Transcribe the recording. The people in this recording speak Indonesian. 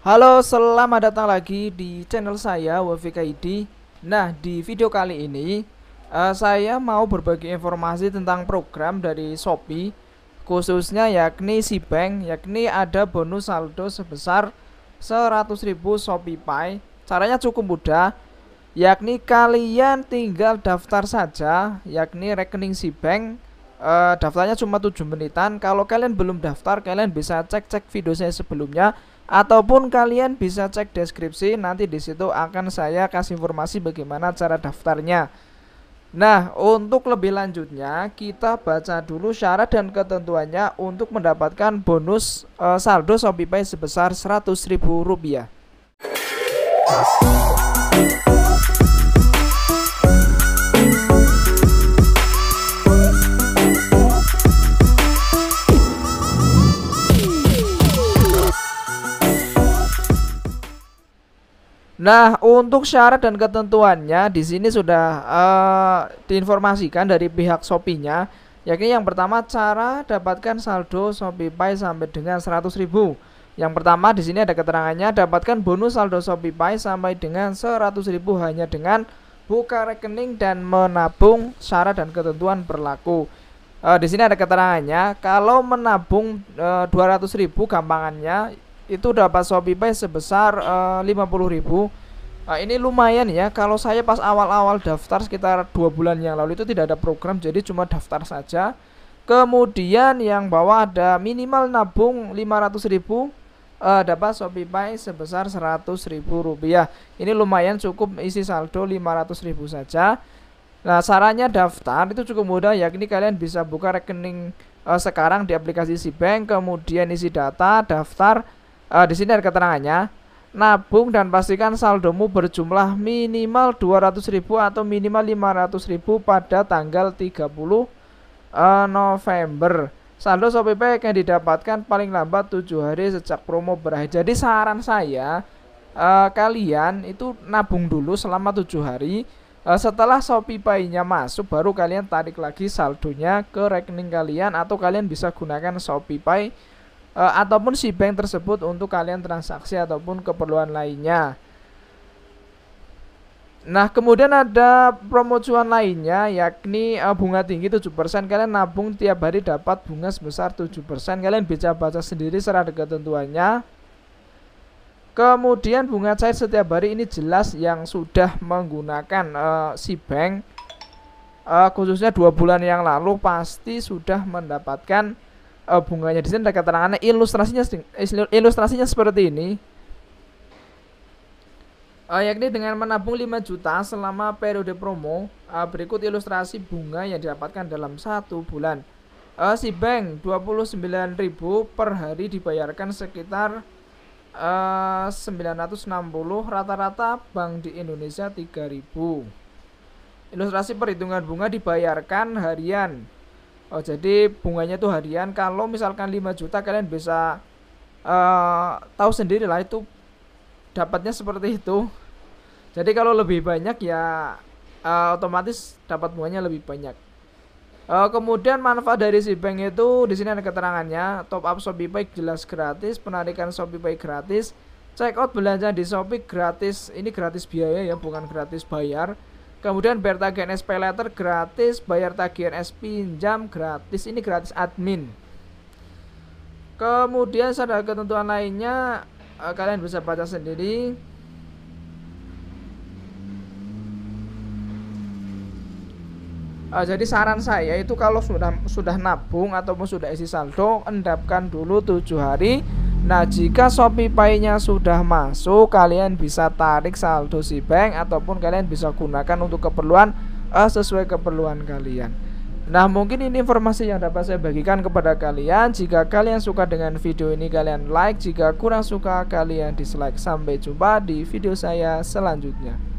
Halo, selamat datang lagi di channel saya WVKID. Nah, di video kali ini uh, saya mau berbagi informasi tentang program dari Shopee khususnya yakni si bank yakni ada bonus saldo sebesar 100.000 Shopee Pay. Caranya cukup mudah, yakni kalian tinggal daftar saja yakni rekening si uh, eh, daftarnya cuma 7 menitan. Kalau kalian belum daftar, kalian bisa cek-cek video saya sebelumnya ataupun kalian bisa cek deskripsi nanti di situ akan saya kasih informasi bagaimana cara daftarnya. Nah, untuk lebih lanjutnya kita baca dulu syarat dan ketentuannya untuk mendapatkan bonus e, saldo ShopeePay sebesar Rp100.000. Nah, untuk syarat dan ketentuannya di sini sudah uh, diinformasikan dari pihak Shopee-nya, yakni yang pertama cara dapatkan saldo Shopee Pay sampai dengan 100.000. Yang pertama di sini ada keterangannya dapatkan bonus saldo Shopee Pay sampai dengan 100.000 hanya dengan buka rekening dan menabung. Syarat dan ketentuan berlaku. Uh, di sini ada keterangannya kalau menabung uh, eh, 200.000 gampangannya itu dapat Shopee Pay sebesar eh, uh, 50.000. Nah, ini lumayan ya kalau saya pas awal-awal daftar sekitar dua bulan yang lalu itu tidak ada program jadi cuma daftar saja. Kemudian yang bawah ada minimal nabung 500.000 uh, eh, dapat Shopee Pay sebesar rp rupiah. Ini lumayan cukup isi saldo 500.000 saja. Nah, sarannya daftar itu cukup mudah ya. yakni kalian bisa buka rekening uh, sekarang di aplikasi bank, kemudian isi data, daftar uh, di sini ada keterangannya nabung dan pastikan saldomu berjumlah minimal 200.000 atau minimal 500.000 pada tanggal 30 uh, eh, November. Saldo SOPP yang didapatkan paling lambat 7 hari sejak promo berakhir. Jadi saran saya uh, kalian itu nabung dulu selama tujuh hari. Eh, setelah Shopee paynya masuk baru kalian tarik lagi saldonya ke rekening kalian atau kalian bisa gunakan Shopee Pay uh, ataupun si bank tersebut untuk kalian transaksi ataupun keperluan lainnya. Nah, kemudian ada promo cuan lainnya yakni uh, bunga tinggi 7%. Kalian nabung tiap hari dapat bunga sebesar 7%. Kalian bisa baca sendiri secara ketentuannya. Kemudian bunga cair setiap hari ini jelas yang sudah menggunakan uh, si bank uh, khususnya dua bulan yang lalu pasti sudah mendapatkan uh, bunganya di sini ada keterangannya ilustrasinya ilustrasinya seperti ini. Uh, yakni dengan menabung 5 juta selama periode promo, uh, berikut ilustrasi bunga yang didapatkan dalam satu bulan. Uh, si bank 29.000 per hari dibayarkan sekitar uh, 960, rata-rata bank di Indonesia 3.000. Ilustrasi perhitungan bunga dibayarkan harian Oh, jadi bunganya itu harian. Kalau misalkan 5 juta kalian bisa uh, tahu sendiri lah itu dapatnya seperti itu. Jadi kalau lebih banyak ya uh, otomatis dapat bunganya lebih banyak. Uh, kemudian manfaat dari si bank itu di sini ada keterangannya. Top up Shopee Pay jelas gratis, penarikan Shopee Pay gratis, check out belanja di Shopee gratis. Ini gratis biaya ya, bukan gratis bayar. Kemudian bayar tagihan SP letter gratis, bayar tagihan SP pinjam gratis, ini gratis admin. Kemudian ada ketentuan lainnya eh, kalian bisa baca sendiri. Uh, jadi saran saya itu kalau sudah sudah nabung ataupun sudah isi saldo, endapkan dulu tujuh hari Nah, jika Shopee Pay-nya sudah masuk, kalian bisa tarik saldo si bank ataupun kalian bisa gunakan untuk keperluan uh, sesuai keperluan kalian. Nah, mungkin ini informasi yang dapat saya bagikan kepada kalian. Jika kalian suka dengan video ini, kalian like. Jika kurang suka, kalian dislike. Sampai jumpa di video saya selanjutnya.